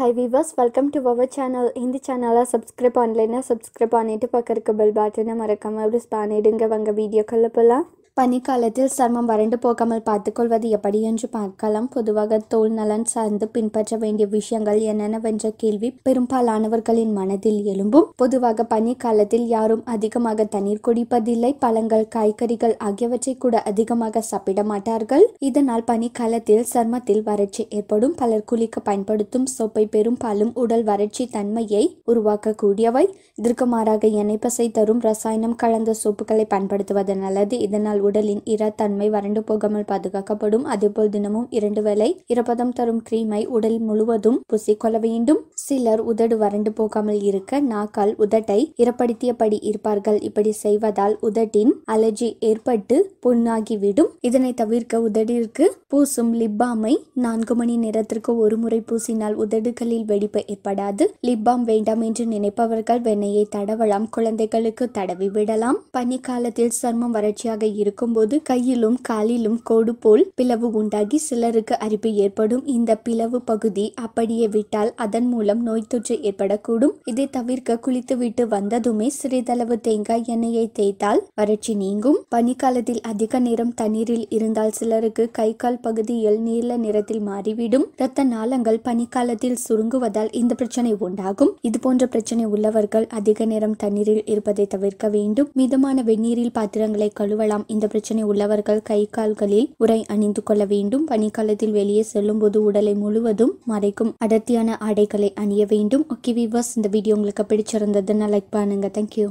high viewers welcome to our channel இந்த சேனலாக subscribe ஆன்லைனாக subscribe பண்ணிவிட்டு பக்கம் இருக்க பெல் பட்டனை மறக்காமல் அப்படி ஸ்பான் எடுங்க வாங்க வீடியோக்களில் போகலாம் பனிக்காலத்தில் சர்மம் வறண்டு போகாமல் பார்த்துக்கொள்வது எப்படி என்று பார்க்கலாம் பொதுவாக தோல் நலன் சார்ந்து பின்பற்ற வேண்டிய விஷயங்கள் என்னென்னவென்ற கேள்வி பெரும்பாலானவர்களின் மனதில் எழும்பும் பொதுவாக பனிக்காலத்தில் யாரும் அதிகமாக தண்ணீர் குடிப்பதில்லை பழங்கள் காய்கறிகள் ஆகியவற்றை கூட அதிகமாக சாப்பிட மாட்டார்கள் இதனால் பனிக்காலத்தில் சர்மத்தில் வறட்சி ஏற்படும் பலர் குளிக்க பயன்படுத்தும் சோப்பை பெரும்பாலும் உடல் வறட்சி தன்மையை உருவாக்கக்கூடியவை இதற்கு மாறாக எண்ணெய் பசை தரும் ரசாயனம் கலந்த சோப்புகளை பயன்படுத்துவது நல்லது இதனால் உடலின் ஈரத்தன்மை வறண்டு போகாமல் பாதுகாக்கப்படும் அதேபோல் தினமும் இரண்டு வேளை இரப்பதம் தரும் கிரீமை உடல் முழுவதும் பூசிக்கொள்ள வேண்டும் சிலர் உதடு வறண்டு போகாமல் இருக்க நாக்கால் உதட்டை இறப்படுத்தியபடி இருப்பார்கள் இப்படி செய்வதால் உதட்டின் அலர்ஜி ஏற்பட்டு புண்ணாகிவிடும் இதனை தவிர்க்க உதடிற்கு பூசும் லிப்பாமை நான்கு மணி நேரத்திற்கு ஒரு முறை பூசினால் உதடுகளில் வெடிப்பு ஏற்படாது லிப்பாம் வேண்டாம் என்று நினைப்பவர்கள் வெண்ணையை தடவலாம் குழந்தைகளுக்கு தடவி விடலாம் பனிக்காலத்தில் சர்மம் வறட்சியாக இருக்கும் இருக்கும்போது கையிலும் காலிலும் கோடு போல் பிளவு உண்டாகி சிலருக்கு அரிப்பு ஏற்படும் இந்த பிளவு பகுதி அப்படியே விட்டால் அதன் மூலம் நோய் தொற்று ஏற்படக்கூடும் இதை தவிர்க்க குளித்துவிட்டு வந்ததுமே சிறிதளவு தேங்காய் எண்ணெயை தேய்த்தால் வறட்சி நீங்கும் பனிக்காலத்தில் அதிக நேரம் தண்ணீரில் இருந்தால் சிலருக்கு கை கால் பகுதியில் நீல நிறத்தில் மாறிவிடும் இரத்த நாளங்கள் பனிக்காலத்தில் சுருங்குவதால் இந்த பிரச்சனை உண்டாகும் இது போன்ற பிரச்சனை உள்ளவர்கள் அதிக நேரம் தண்ணீரில் இருப்பதை தவிர்க்க வேண்டும் மிதமான வெந்நீரில் பாத்திரங்களை கழுவலாம் இந்த பிரச்சனை உள்ளவர்கள் கை கால்களில் உரை அணிந்து கொள்ள வேண்டும் பனிக்காலத்தில் வெளியே செல்லும் போது உடலை முழுவதும் மறைக்கும் அடர்த்தியான ஆடைகளை அணிய வேண்டும் ஓகே வீவர்ஸ் இந்த வீடியோ உங்களுக்கு பிடிச்சிருந்ததுன்னா லைக் பண்ணுங்க தேங்க்யூ